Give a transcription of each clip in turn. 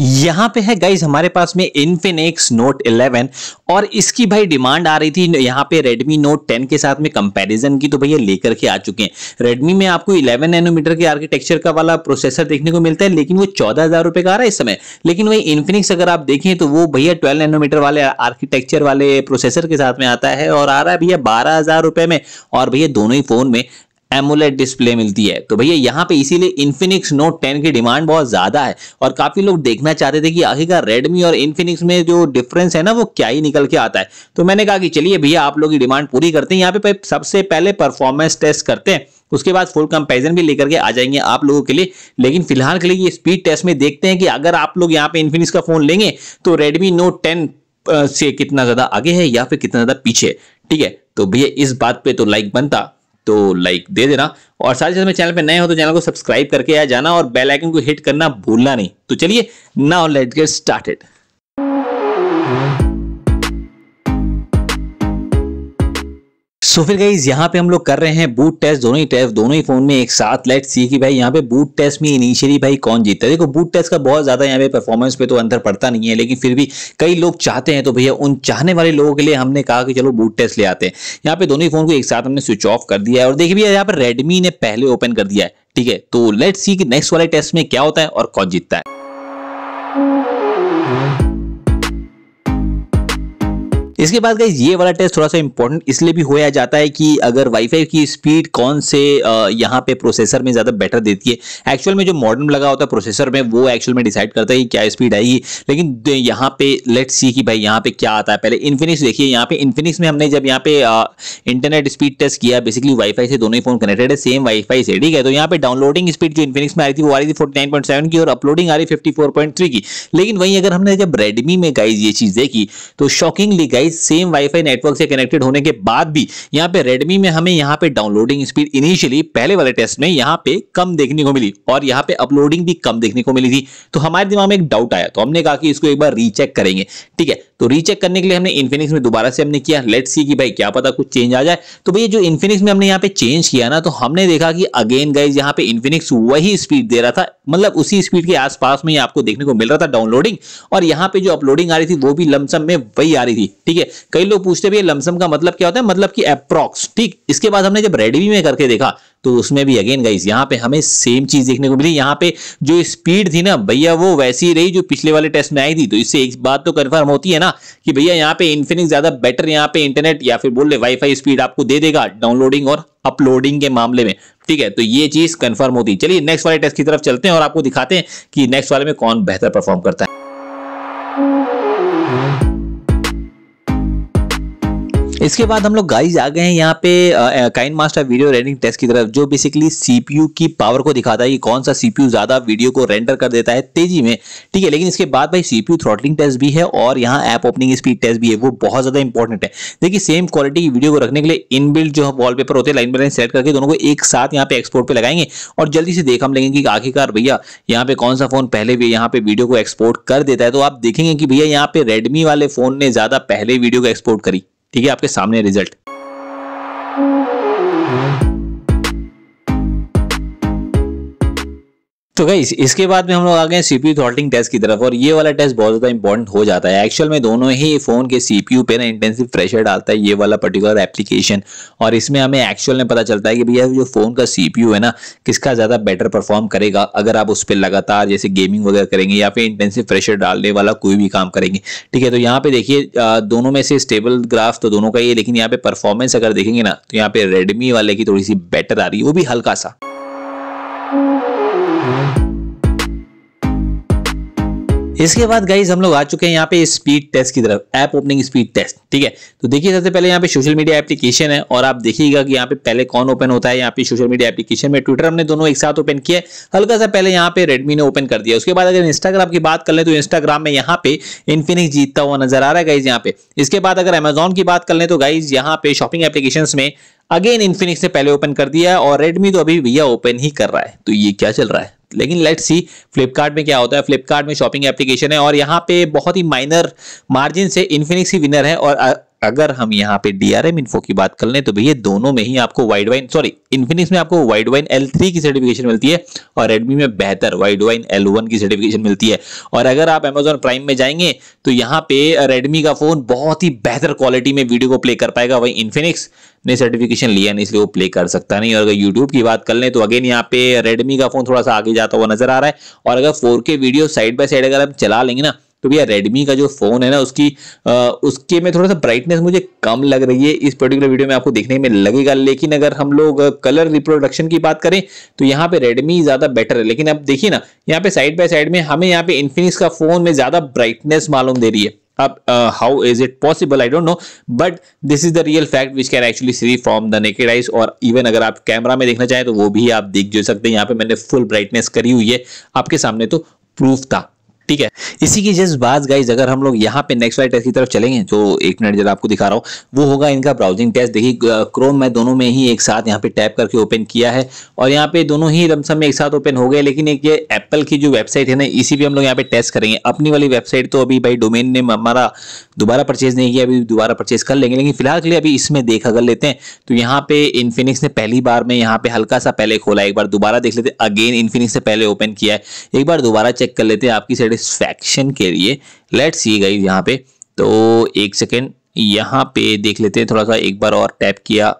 यहाँ पे है गाइज हमारे पास में इन्फिनिक्स नोट 11 और इसकी भाई डिमांड आ रही थी यहाँ पे रेडमी नोट 10 के साथ में कंपैरिजन की तो भैया लेकर के आ चुके हैं रेडमी में आपको 11 नैनोमीटर के आर्किटेक्चर का वाला प्रोसेसर देखने को मिलता है लेकिन वो चौदह हजार रुपए का आ रहा है इस समय लेकिन वही इन्फिनिक्स अगर आप देखें तो वो भैया ट्वेल्व नैनोमीटर वाले आर्किटेक्चर वाले प्रोसेसर के साथ में आता है और आ रहा है भैया बारह हजार रुपए में और भैया दोनों ही फोन में एमुलेट डिस्प्ले मिलती है तो भैया यहाँ पे इसीलिए इन्फिनिक्स नोट 10 की डिमांड बहुत ज्यादा है और काफी लोग देखना चाहते थे कि आखिरकार रेडमी और इन्फिनिक्स में जो डिफरेंस है ना वो क्या ही निकल के आता है तो मैंने कहा कि चलिए भैया आप लोग की डिमांड पूरी करते हैं यहाँ पे सबसे पहले परफॉर्मेंस टेस्ट करते हैं उसके बाद फुल कंपेरिजन भी लेकर के आ जाएंगे आप लोगों के लिए लेकिन फिलहाल के लिए ये स्पीड टेस्ट में देखते हैं कि अगर आप लोग यहाँ पे इन्फिनिक्स का फोन लेंगे तो रेडमी नोट टेन से कितना ज्यादा आगे है या फिर कितना ज्यादा पीछे ठीक है तो भैया इस बात पे तो लाइक बनता तो लाइक दे देना और साथ ही साथ चैनल पर नए हो तो चैनल को सब्सक्राइब करके आ जाना और बेल आइकन को हिट करना भूलना नहीं तो चलिए now let get started so फिर गाइज यहाँ पे हम लोग कर रहे हैं बूट टेस्ट दोनों ही टेस्ट दोनों ही फोन में एक साथ लेट सी कि भाई यहाँ पे बूट टेस्ट में इनिशियली भाई कौन जीतता है देखो बूट टेस्ट का बहुत ज्यादा यहाँ पे परफॉर्मेंस पे तो अंतर पड़ता नहीं है लेकिन फिर भी कई लोग चाहते हैं तो भैया उन चाहने वाले लोगों के लिए हमने कहा कि चलो बूट टेस्ट ले आते हैं यहाँ पे दोनों ही फोन को एक साथ हमने स्विच ऑफ कर दिया है और देखिए भैया यहाँ पर रेडमी ने पहले ओपन कर दिया है ठीक है तो लेट सी कि नेक्स्ट वाले टेस्ट में क्या होता है और कौन जीतता है इसके बाद गई ये वाला टेस्ट थोड़ा सा इंपॉर्टेंट इसलिए भी होया जाता है कि अगर वाईफाई की स्पीड कौन से यहाँ पे प्रोसेसर में ज़्यादा बेटर देती है एक्चुअल में जो मॉडर्न लगा होता है प्रोसेसर में वो एक्चुअल में डिसाइड करता है कि क्या स्पीड आएगी लेकिन यहाँ पे लेट सी कि भाई यहाँ पे क्या आता है पहले इन्फिनिक्स देखिए यहाँ पे इन्फिनिक्स में हमने जब यहाँ पे इंटरनेट स्पीड टेस्ट किया बेसिकली वाईफाई से दोनों ही फोन कनेक्टेड है सेम वाईफाई से ठीक है तो यहाँ पे डाउनलोडिंग स्पीड जो इन्फिनिक्स में आ रही थी वो आ रही थी फोर्टी की और अपलोडिंग आ रही फिफ्टी की लेकिन वहीं अगर हमने जब रेडमी में गाई ये चीज़ देखी तो shockingly guy device same wifi network से कनेक्टेड होने के बाद भी यहाँ पे रेडमी में हमें यहाँ पे डाउनलोडिंग स्पीड इनिशियली पहले वाले टेस्ट में यहाँ पे कम देखने को मिली और यहाँ पे अपलोडिंग भी कम देखने को मिली थी तो हमारे दिमाग में एक डाउट आया तो हमने कहा कि इसको एक बार रीचेक करेंगे ठीक है तो रीचेक करने के लिए हमने इन्फिनिक्स में दोबारा से हमने किया लेट सी कि भाई क्या पता कुछ चेंज आ जाए तो भैया जो इन्फिनिक्स में हमने यहाँ पे चेंज किया ना तो हमने देखा कि अगेन गाइज यहाँ पे इन्फिनिक्स वही स्पीड दे रहा था मतलब उसी स्पीड के आसपास में ही आपको देखने को मिल रहा था डाउनलोडिंग और यहाँ पे जो अपलोडिंग आ रही थी वो भी लमसम में वही आ रही थी ठीक है ठीक है कई लोग पूछते भी लमसम का मतलब क्या होता है मतलब कि अप्रॉक्स ठीक इसके बाद हमने जब रेडमी में करके देखा तो उसमें भी अगेन गाइज यहाँ पे हमें सेम चीज देखने को मिली यहाँ पे जो स्पीड थी ना भैया वो वैसी रही जो पिछले वाले टेस्ट में आई थी तो इससे एक बात तो कन्फर्म होती है ना कि भैया यहाँ पे इन्फिनिक्स ज्यादा बेटर यहाँ पे इंटरनेट या फिर बोल रहे वाई स्पीड आपको दे देगा डाउनलोडिंग और अपलोडिंग के मामले में ठीक है तो ये चीज कंफर्म होती है चलिए नेक्स्ट वाले टेस्ट की तरफ चलते हैं और आपको दिखाते हैं कि नेक्स्ट वाले में कौन बेहतर परफॉर्म करता है इसके बाद हम लोग गाइज आ गए हैं यहाँ पे KineMaster video rendering test की तरफ जो बेसिकली सीपीयू की पावर को दिखाता है कि कौन सा सीपीयू ज्यादा वीडियो को रेंडर कर देता है तेजी में ठीक है लेकिन इसके बाद भाई सीपीयू थ्रॉटलिंग टेस्ट भी है और यहाँ ऐप ओपनिंग स्पीड टेस्ट भी है वो बहुत ज्यादा इंपॉर्टेंट है देखिए सेम क्वालिटी की वीडियो को रखने के लिए इनबिल्ट जो वॉलपेपर होते हैं लाइन बाइन लाइन सेट करके दोनों को एक साथ यहाँ पे एक्सपोर्ट पर लगाएंगे और जल्दी से देख हम लेंगे कि आखिरकार भैया यहाँ पे कौन सा फोन पहले भी यहाँ पे वीडियो को एक्सपोर्ट कर देता है तो आप देखेंगे कि भैया यहाँ पे रेडमी वाले फोन ने ज्यादा पहले वीडियो को एक्सपोर्ट करी ठीक है आपके सामने रिजल्ट तो गई इसके बाद में हम लोग आ गए सीपीयू थ्रॉटलिंग टेस्ट की तरफ और ये वाला टेस्ट बहुत ज्यादा इंपॉर्टेंट हो जाता है एक्चुअल में दोनों ही फोन के सीपीयू पे ना इंटेंसिव प्रेशर डालता है ये वाला पर्टिकुलर एप्लीकेशन और इसमें हमें एक्चुअल में पता चलता है कि भैया जो फोन का सीपीयू है ना किसका ज्यादा बेटर परफॉर्म करेगा अगर आप उस पर लगातार जैसे गेमिंग वगैरह करेंगे या फिर इंटेंसिव प्रेशर डालने वाला कोई भी काम करेंगे ठीक है तो यहाँ पे देखिए दोनों में से स्टेबल ग्राफ तो दोनों का ही है लेकिन यहाँ पे परफॉर्मेंस अगर देखेंगे ना तो यहाँ पे रेडमी वाले की थोड़ी सी बेटर आ रही है वो भी हल्का सा इसके बाद गाइज हम लोग आ चुके हैं यहाँ पे स्पीड टेस्ट की तरफ ऐप ओपनिंग स्पीड टेस्ट ठीक है तो देखिए सबसे पहले यहाँ पे सोशल मीडिया एप्लीकेशन है और आप देखिएगा कि यहाँ पे पहले कौन ओपन होता है यहाँ पे सोशल मीडिया एप्लीकेशन में ट्विटर हमने दोनों एक साथ ओपन किया है हल्का सा पहले यहाँ पे रेडमी ने ओपन कर दिया उसके बाद अगर इंस्टाग्राम की बात कर ले तो इंस्टाग्राम में यहाँ पे इन्फिनिक्स जीतता हुआ नजर आ रहा है गाइज यहाँ पे इसके बाद अगर अमेजोन की बात कर ले तो गाइज यहाँ पे शॉपिंग एप्लीकेशन में अगेन इन्फिनिक्स ने पहले ओपन कर दिया है और रेडमी तो अभी भैया ओपन ही कर रहा है तो ये क्या चल रहा है लेकिन लेट्स सी फ्लिपकार्ट में क्या होता है फ्लिपकार्ट में शॉपिंग एप्लीकेशन है और यहाँ पे बहुत ही माइनर मार्जिन से इन्फिनिक्स ही विनर है और अगर हम यहाँ पे एम इन्फो की बात कर लें तो भैया दोनों में ही आपको वाइड वाइन सॉरी इन्फिनिक्स में आपको वाइड वाइन एल थ्री की सर्टिफिकेशन मिलती है और रेडमी में बेहतर वाइड वाइन एल वन की सर्टिफिकेशन मिलती है और अगर आप अमेजोन प्राइम में जाएंगे तो यहाँ पे रेडमी का फोन बहुत ही बेहतर क्वालिटी में वीडियो को प्ले कर पाएगा वही इन्फिनिक्स ने सर्टिफिकेशन लिया नहीं इसलिए वो प्ले कर सकता नहीं और अगर यूट्यूब की बात कर लें तो अगेन यहाँ पे रेडमी का फोन थोड़ा सा आगे जाता हुआ नजर आ रहा है और अगर four video side by side अगर हम चला लेंगे ना तो भैया रेडमी का जो फ़ोन है ना उसकी आ, उसके में थोड़ा सा ब्राइटनेस मुझे कम लग रही है इस पर्टिकुलर वीडियो में आपको देखने में लगेगा लेकिन अगर हम लोग कलर रिप्रोडक्शन की बात करें तो यहाँ पे रेडमी ज़्यादा बेटर है लेकिन अब देखिए ना यहाँ पे साइड बाय साइड में हमें यहाँ पे इन्फिनिक्स का फ़ोन में ज़्यादा ब्राइटनेस मालूम दे रही है अब how is it possible I don't know but this is the real fact which can actually see from the naked eyes और इवन अगर आप कैमरा में देखना चाहें तो वो भी आप देख जो सकते हैं यहाँ पे मैंने फुल ब्राइटनेस करी हुई है आपके सामने तो प्रूफ था ठीक है इसी की जस्ट बात गाइज अगर हम लोग यहाँ पे नेक्स्ट वाइट की तरफ चलेंगे जो एक मिनट जरा आपको दिखा रहा हूँ वो होगा इनका ब्राउजिंग टेस्ट देखिए क्रोम में दोनों में ही एक साथ यहाँ पे टैप करके ओपन किया है और यहाँ पे दोनों ही रमसम में एक साथ ओपन हो गए लेकिन एक ये एप्पल की जो वेबसाइट है ना इसी पे हम लोग यहाँ पे टेस्ट करेंगे अपनी वाली वेबसाइट तो अभी भाई डोमेन ने हमारा दोबारा परचेज नहीं किया अभी दोबारा परचेज कर लेंगे लेकिन फिलहाल के लिए अभी इसमें देखा कर लेते हैं तो यहाँ पे इन्फिनिक्स ने पहली बार में यहाँ पे हल्का सा पहले खोला एक बार दोबारा देख लेते अगेन इन्फिनिक्स ने पहले ओपन किया है एक बार दोबारा चेक कर लेते हैं आपकी सेटिस्फैक्शन के लिए लेट सी गई यहाँ पे तो एक सेकेंड यहाँ पे देख लेते हैं थोड़ा सा एक बार और टैप किया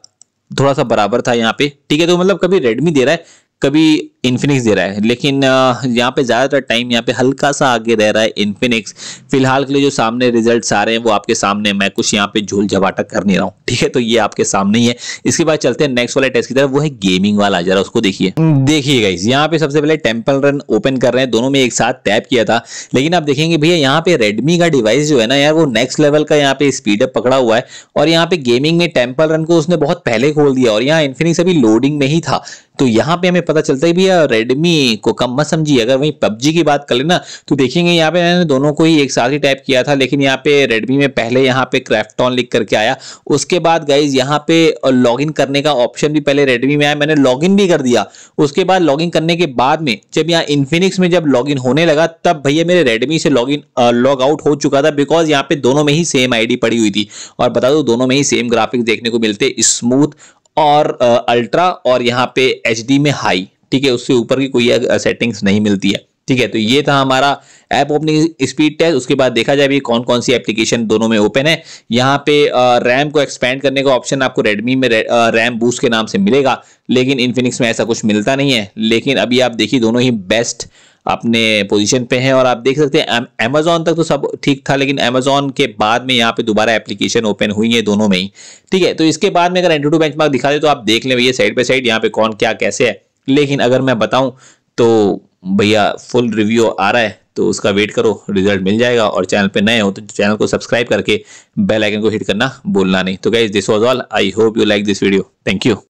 थोड़ा सा बराबर था यहाँ पे ठीक है तो मतलब कभी रेडमी दे रहा है कभी इन्फिनिक्स दे रहा है लेकिन यहाँ पे ज़्यादातर टाइम यहाँ पे हल्का सा आगे रह रहा है इन्फिनिक्स फिलहाल के लिए जो सामने रिजल्ट आ रहे हैं वो आपके सामने मैं कुछ यहाँ पे झूल झपाटा कर नहीं रहा हूँ ठीक है तो ये आपके सामने ही है इसके बाद चलते हैं नेक्स्ट वाले टेस्ट की तरफ वो है गेमिंग वाला जरा उसको देखिए हम्म, देखिए गाइज यहाँ पे सबसे पहले टेम्पल रन ओपन कर रहे हैं दोनों में एक साथ टैप किया था लेकिन आप देखेंगे भैया यहाँ पे रेडमी का डिवाइस जो है ना यार वो नेक्स्ट लेवल का यहाँ पे स्पीड अप पकड़ा हुआ है और यहाँ पे गेमिंग में टेम्पल रन को उसने बहुत पहले खोल दिया और यहाँ इन्फिनिक्स अभी लोडिंग में ही था तो यहाँ पे हमें पता चलता है या रेडमी को कम मत समझिए अगर वही पबजी की बात कर लेना तो देखेंगे यहाँ पे मैंने दोनों को ही एक साथ ही टाइप किया था लेकिन यहाँ पे रेडमी में पहले यहाँ पे क्राफ्टॉन लिख करके आया उसके बाद गाइज यहाँ पे लॉगिन करने का ऑप्शन भी पहले रेडमी में आया मैंने लॉगिन भी कर दिया उसके बाद लॉगिन करने के बाद में जब यहाँ इन्फिनिक्स में जब लॉगिन होने लगा तब भैया मेरे रेडमी से लॉगिन लॉग आउट हो चुका था बिकॉज यहाँ पे दोनों में ही सेम आईडी पड़ी हुई थी और बता दो दोनों में ही सेम ग्राफिक्स देखने को मिलते स्मूथ और अल्ट्रा और यहाँ पे एच में हाई ठीक है उससे ऊपर की कोई सेटिंग्स नहीं मिलती है ठीक है तो ये था हमारा ऐप ओपनिंग स्पीड टेस्ट उसके बाद देखा जाए भी कौन कौन सी एप्लीकेशन दोनों में ओपन है यहाँ पे रैम को एक्सपेंड करने का ऑप्शन आपको रेडमी में रैम बूस्ट के नाम से मिलेगा लेकिन इन्फिनिक्स में ऐसा कुछ मिलता नहीं है लेकिन अभी आप देखिए दोनों ही बेस्ट अपने पोजीशन पे हैं और आप देख सकते हैं अमेजोन तक तो सब ठीक था लेकिन अमेजोन के बाद में यहाँ पे दोबारा एप्लीकेशन ओपन हुई है दोनों में ही ठीक है तो इसके बाद में अगर टू बेंच दिखा दे तो आप देख लें भैया साइड बाई साइड यहाँ पे कौन क्या कैसे है लेकिन अगर मैं बताऊं तो भैया फुल रिव्यू आ रहा है तो उसका वेट करो रिजल्ट मिल जाएगा और चैनल पे नए हो तो चैनल को सब्सक्राइब करके बेल आइकन को हिट करना बोलना नहीं तो guys this was all I hope you like this video thank you